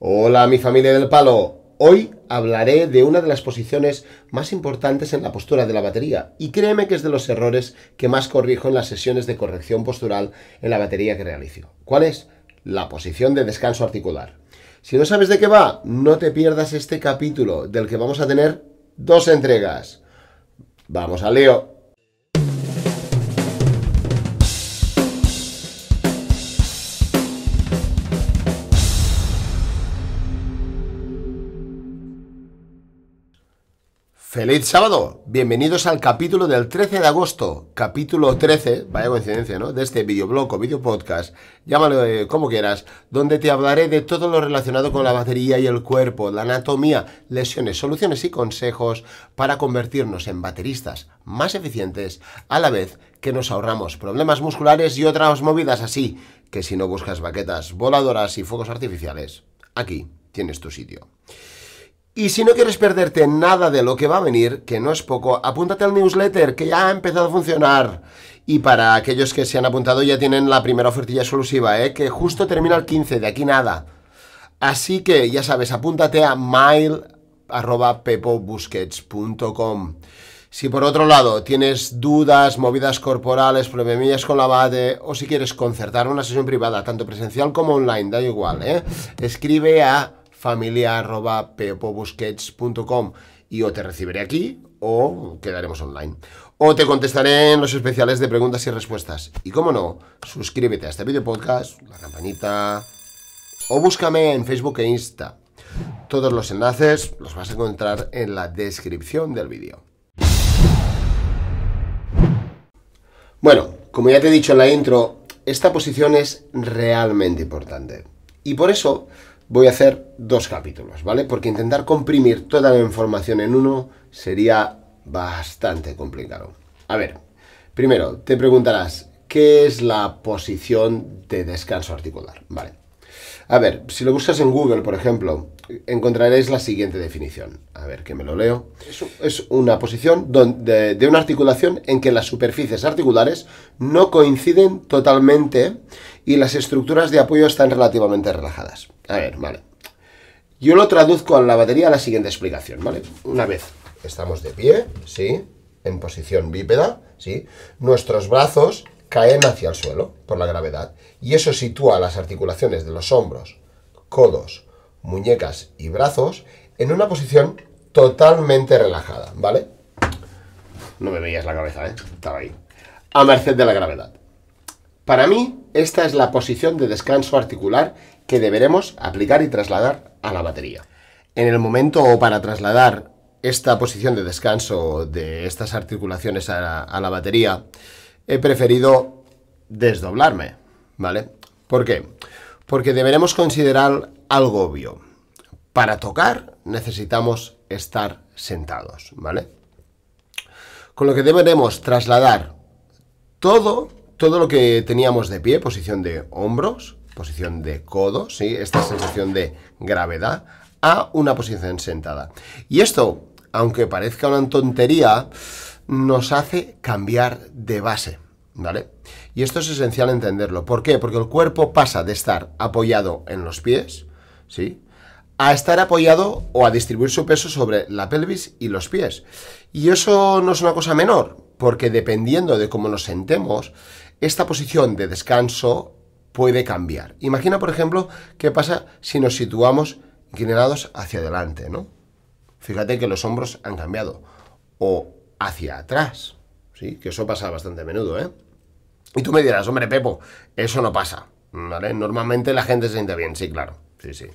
Hola mi familia del palo. Hoy hablaré de una de las posiciones más importantes en la postura de la batería y créeme que es de los errores que más corrijo en las sesiones de corrección postural en la batería que realizo. ¿Cuál es? La posición de descanso articular. Si no sabes de qué va, no te pierdas este capítulo del que vamos a tener dos entregas. Vamos a Leo. Feliz sábado, bienvenidos al capítulo del 13 de agosto, capítulo 13, vaya coincidencia, ¿no? De este videoblog o videopodcast, llámalo eh, como quieras, donde te hablaré de todo lo relacionado con la batería y el cuerpo, la anatomía, lesiones, soluciones y consejos para convertirnos en bateristas más eficientes, a la vez que nos ahorramos problemas musculares y otras movidas así, que si no buscas baquetas voladoras y fuegos artificiales, aquí tienes tu sitio. Y si no quieres perderte nada de lo que va a venir, que no es poco, apúntate al newsletter que ya ha empezado a funcionar. Y para aquellos que se han apuntado ya tienen la primera ofertilla exclusiva, ¿eh? que justo termina el 15, de aquí nada. Así que ya sabes, apúntate a mail.pepobusquets.com. Si por otro lado tienes dudas, movidas corporales, problemillas con la BADE o si quieres concertar una sesión privada, tanto presencial como online, da igual, ¿eh? escribe a familia.peopobusquets.com y o te recibiré aquí o quedaremos online. O te contestaré en los especiales de preguntas y respuestas. Y como no, suscríbete a este video podcast, la campanita, o búscame en Facebook e Insta. Todos los enlaces los vas a encontrar en la descripción del vídeo. Bueno, como ya te he dicho en la intro, esta posición es realmente importante. Y por eso voy a hacer dos capítulos, ¿vale? Porque intentar comprimir toda la información en uno sería bastante complicado. A ver, primero te preguntarás, ¿qué es la posición de descanso articular? Vale. A ver, si lo buscas en Google, por ejemplo, encontraréis la siguiente definición. A ver, que me lo leo. Es, una posición donde, de una articulación en que las superficies articulares no coinciden totalmente y las estructuras de apoyo están relativamente relajadas. A ver, vale. Yo lo traduzco a la batería la siguiente explicación, ¿vale? Una vez estamos de pie, ¿sí? En posición bípeda, ¿sí? Nuestros brazos caen hacia el suelo por la gravedad y eso sitúa las articulaciones de los hombros, codos, muñecas y brazos en una posición totalmente relajada, ¿vale? No me veías la cabeza, ¿eh? Estaba ahí. A merced de la gravedad. Para mí, esta es la posición de descanso articular que deberemos aplicar y trasladar a la batería. En el momento para trasladar esta posición de descanso de estas articulaciones a la, a la batería, he preferido desdoblarme, ¿vale? ¿Por qué? porque deberemos considerar algo obvio. Para tocar necesitamos estar sentados, ¿vale? Con lo que deberemos trasladar todo, todo lo que teníamos de pie, posición de hombros, posición de codo, ¿sí? esta sensación de gravedad, a una posición sentada. Y esto, aunque parezca una tontería, nos hace cambiar de base. ¿vale? Y esto es esencial entenderlo. ¿Por qué? Porque el cuerpo pasa de estar apoyado en los pies, ¿sí? A estar apoyado o a distribuir su peso sobre la pelvis y los pies. Y eso no es una cosa menor, porque dependiendo de cómo nos sentemos, esta posición de descanso puede cambiar. Imagina, por ejemplo, qué pasa si nos situamos inclinados hacia adelante, ¿no? Fíjate que los hombros han cambiado. O hacia atrás, ¿sí? Que eso pasa bastante a menudo, ¿eh? Y tú me dirás, hombre, Pepo, eso no pasa. Normalmente la gente se siente bien, sí, claro. Sí, sí.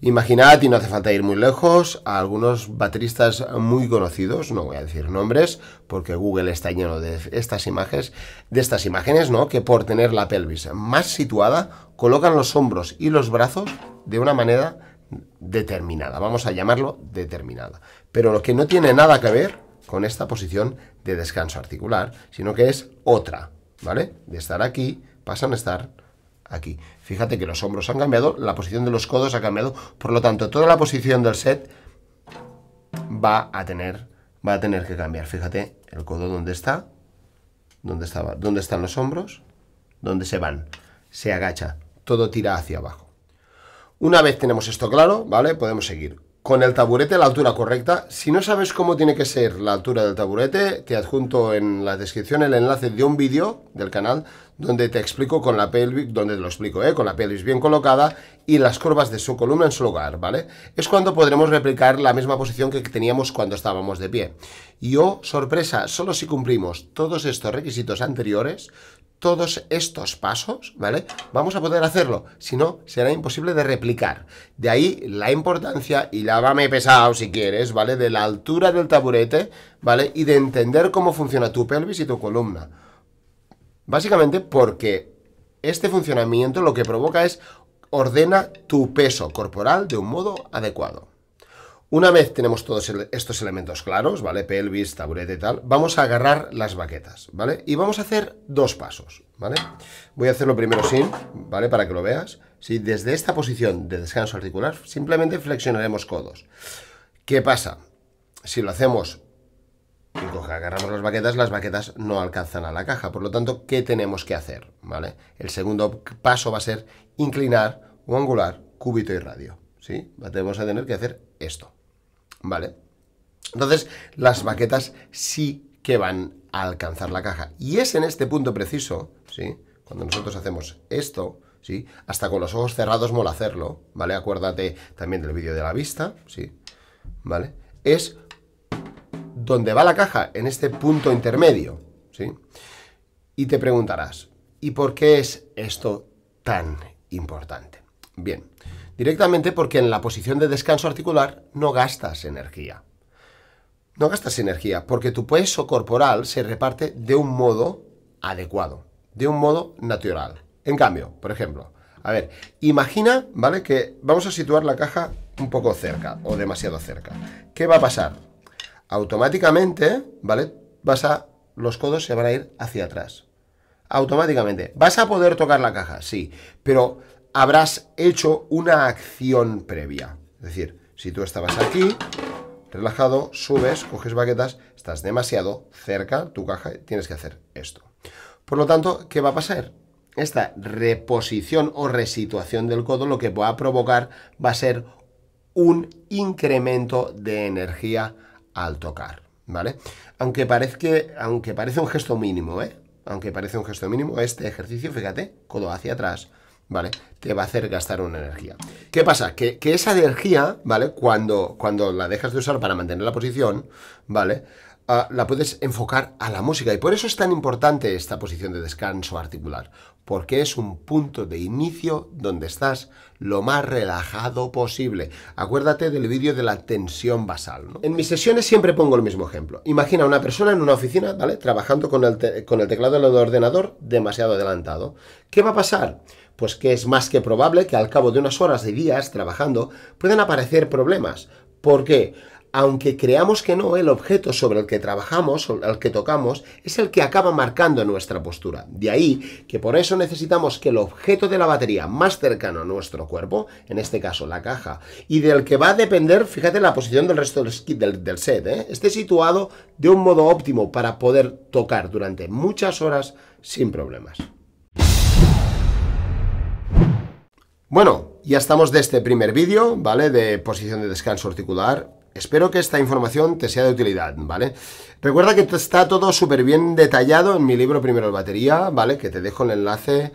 Imaginad, y no hace falta ir muy lejos, a algunos bateristas muy conocidos, no voy a decir nombres, porque Google está lleno de estas imágenes, de estas imágenes, ¿no? Que por tener la pelvis más situada, colocan los hombros y los brazos de una manera determinada, vamos a llamarlo determinada. Pero lo que no tiene nada que ver con esta posición de descanso articular, sino que es otra, ¿vale? De estar aquí, pasan a estar aquí. Fíjate que los hombros han cambiado, la posición de los codos ha cambiado, por lo tanto, toda la posición del set va a tener, va a tener que cambiar. Fíjate el codo dónde está, dónde estaba, dónde están los hombros, dónde se van, se agacha, todo tira hacia abajo. Una vez tenemos esto claro, ¿vale? Podemos seguir con el taburete la altura correcta. Si no sabes cómo tiene que ser la altura del taburete, te adjunto en la descripción el enlace de un vídeo del canal donde te explico con la pelvis, donde lo explico, ¿eh? con la pelvis bien colocada y las curvas de su columna en su lugar, ¿vale? Es cuando podremos replicar la misma posición que teníamos cuando estábamos de pie. Y oh, sorpresa, solo si cumplimos todos estos requisitos anteriores, todos estos pasos, ¿vale? Vamos a poder hacerlo, si no, será imposible de replicar. De ahí la importancia, y lávame pesado si quieres, ¿vale? De la altura del taburete, ¿vale? Y de entender cómo funciona tu pelvis y tu columna. Básicamente porque este funcionamiento lo que provoca es ordena tu peso corporal de un modo adecuado. Una vez tenemos todos estos elementos claros, ¿vale? Pelvis, taburete y tal, vamos a agarrar las baquetas, ¿vale? Y vamos a hacer dos pasos, ¿vale? Voy a hacerlo primero sin, ¿vale? Para que lo veas. Si Desde esta posición de descanso articular simplemente flexionaremos codos. ¿Qué pasa? Si lo hacemos y agarramos las baquetas, las baquetas no alcanzan a la caja. Por lo tanto, ¿qué tenemos que hacer? ¿Vale? El segundo paso va a ser inclinar o angular cúbito y radio. ¿sí? Vamos a tener que hacer esto. ¿vale? Entonces, las baquetas sí que van a alcanzar la caja. Y es en este punto preciso, ¿sí? Cuando nosotros hacemos esto, ¿sí? Hasta con los ojos cerrados mola hacerlo, ¿vale? Acuérdate también del vídeo de la vista, ¿sí? ¿Vale? Es donde va la caja, en este punto intermedio, ¿sí? Y te preguntarás, ¿y por qué es esto tan importante? Bien, Directamente porque en la posición de descanso articular no gastas energía. No gastas energía porque tu peso corporal se reparte de un modo adecuado, de un modo natural. En cambio, por ejemplo, a ver, imagina, ¿vale? Que vamos a situar la caja un poco cerca o demasiado cerca. ¿Qué va a pasar? Automáticamente, ¿vale? Vas a los codos se van a ir hacia atrás. Automáticamente. ¿Vas a poder tocar la caja? Sí, pero habrás hecho una acción previa. Es decir, si tú estabas aquí, relajado, subes, coges baquetas, estás demasiado cerca, tu caja, tienes que hacer esto. Por lo tanto, ¿qué va a pasar? Esta reposición o resituación del codo lo que va a provocar va a ser un incremento de energía al tocar, ¿vale? Aunque, aunque parece un gesto mínimo, ¿eh? Aunque parece un gesto mínimo, este ejercicio, fíjate, codo hacia atrás, ¿vale? Te va a hacer gastar una energía. ¿Qué pasa? Que, esa energía, ¿vale? Cuando, cuando la dejas de usar para mantener la posición, ¿vale? Ah, la puedes enfocar a la música. Y por eso es tan importante esta posición de descanso articular, porque es un punto de inicio donde estás lo más relajado posible. Acuérdate del vídeo de la tensión basal. En mis sesiones siempre pongo el mismo ejemplo. Imagina una persona en una oficina, ¿vale? Trabajando con el, con el teclado del ordenador demasiado adelantado. ¿Qué va a pasar? pues que es más que probable que al cabo de unas horas y días trabajando puedan aparecer problemas. ¿Por qué? Aunque creamos que no, el objeto sobre el que trabajamos, o el que tocamos, es el que acaba marcando nuestra postura. De ahí que por eso necesitamos que el objeto de la batería más cercano a nuestro cuerpo, en este caso la caja, y del que va a depender, fíjate la posición del resto del, del set, ¿eh? esté situado de un modo óptimo para poder tocar durante muchas horas sin problemas. Bueno, ya estamos de este primer vídeo, ¿vale? De posición de descanso articular. Espero que esta información te sea de utilidad, ¿vale? Recuerda que está todo súper bien detallado en mi libro Primero Batería, ¿vale? Que te dejo el enlace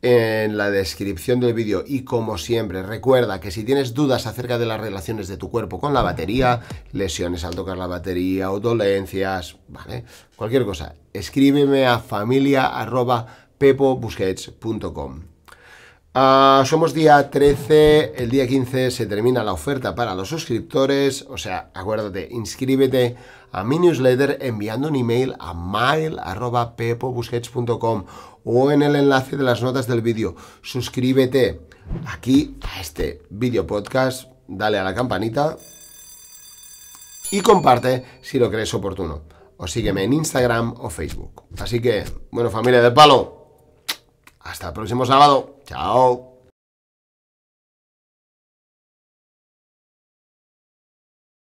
en la descripción del vídeo y como siempre recuerda que si tienes dudas acerca de las relaciones de tu cuerpo con la batería, lesiones al tocar la batería o dolencias, ¿vale? Cualquier cosa, escríbeme a familia@pepobusquets.com. Ah, somos día 13, el día 15 se termina la oferta para los suscriptores, o sea, acuérdate, inscríbete a mi newsletter enviando un email a mail.pepobusquets.com o en el enlace de las notas del vídeo. Suscríbete aquí a este vídeo podcast, dale a la campanita y comparte si lo crees oportuno. O sígueme en Instagram o Facebook. Así que, bueno familia de palo, hasta el próximo sábado. 好。